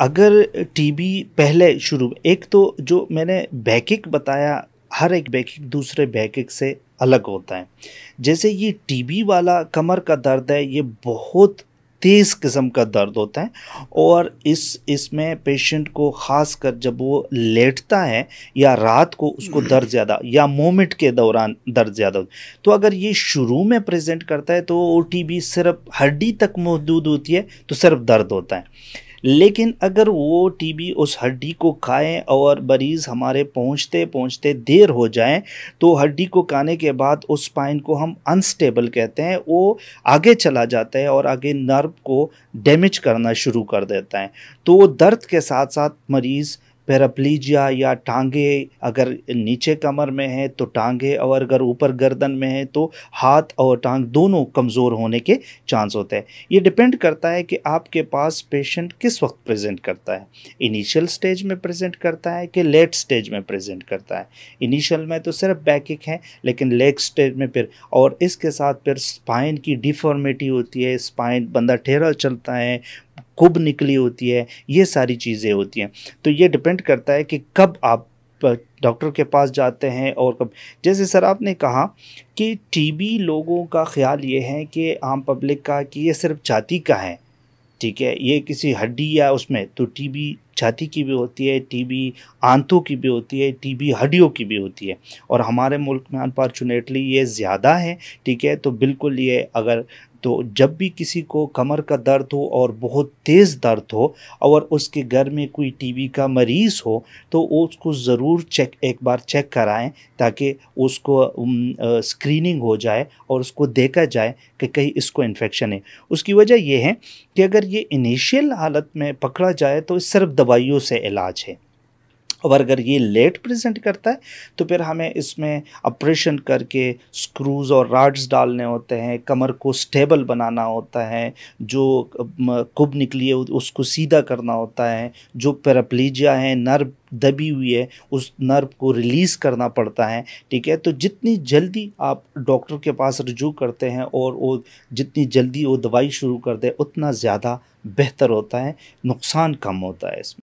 अगर टीबी पहले शुरू एक तो जो मैंने बैकिक बताया हर एक बैकिक दूसरे बैकिक से अलग होता है जैसे ये टीबी वाला कमर का दर्द है ये बहुत तेज़ किस्म का दर्द होता है और इस इसमें पेशेंट को ख़ास कर जब वो लेटता है या रात को उसको दर्द ज़्यादा या मोमेंट के दौरान दर्द ज़्यादा होता है तो अगर ये शुरू में प्रेजेंट करता है तो ओ सिर्फ हड्डी तक महदूद होती है तो सिर्फ दर्द होता है लेकिन अगर वो टीबी उस हड्डी को खाएं और मरीज़ हमारे पहुंचते पहुंचते देर हो जाए तो हड्डी को खाने के बाद उस स्पाइन को हम अनस्टेबल कहते हैं वो आगे चला जाता है और आगे नर्व को डैमेज करना शुरू कर देता है तो दर्द के साथ साथ मरीज़ पैराप्लीजिया या टांगे अगर नीचे कमर में है तो टांगे और अगर ऊपर गर्दन में है तो हाथ और टांग दोनों कमज़ोर होने के चांस होते हैं ये डिपेंड करता है कि आपके पास पेशेंट किस वक्त प्रेजेंट करता है इनिशियल स्टेज में प्रेजेंट करता है कि लेट स्टेज में प्रेजेंट करता है इनिशियल में तो सिर्फ बैकिक है लेकिन लेग स्टेज में फिर और इसके साथ फिर स्पाइन की डिफॉर्मेटी होती है स्पाइन बंदा ठहरा चलता है कुब निकली होती है ये सारी चीज़ें होती हैं तो ये डिपेंड करता है कि कब आप डॉक्टर के पास जाते हैं और कब जैसे सर आपने कहा कि टीबी लोगों का ख्याल ये है कि आम पब्लिक का कि ये सिर्फ छाती का है ठीक है ये किसी हड्डी या उसमें तो टीबी छाती की भी होती है टीबी आंतों की भी होती है टीबी हड्डियों की भी होती है और हमारे मुल्क में अनफॉर्चुनेटली ये ज़्यादा है ठीक है तो बिल्कुल ये अगर तो जब भी किसी को कमर का दर्द हो और बहुत तेज़ दर्द हो और उसके घर में कोई टीबी का मरीज़ हो तो उसको ज़रूर चेक एक बार चेक कराएं ताकि उसको स्क्रीनिंग हो जाए और उसको देखा जाए कि कहीं इसको इन्फेक्शन है उसकी वजह यह है कि अगर ये इनिशियल हालत में पकड़ा जाए तो सिर्फ दवाइयों से इलाज है और अगर ये लेट प्रेजेंट करता है तो फिर हमें इसमें ऑपरेशन करके स्क्रूज़ और राड्स डालने होते हैं कमर को स्टेबल बनाना होता है जो कुब निकली है उसको सीधा करना होता है जो पैराप्लीजिया है नर्व दबी हुई है उस नर्व को रिलीज़ करना पड़ता है ठीक है तो जितनी जल्दी आप डॉक्टर के पास रजू करते हैं और वो जितनी जल्दी वो दवाई शुरू कर दे उतना ज़्यादा बेहतर होता है नुकसान कम होता है इसमें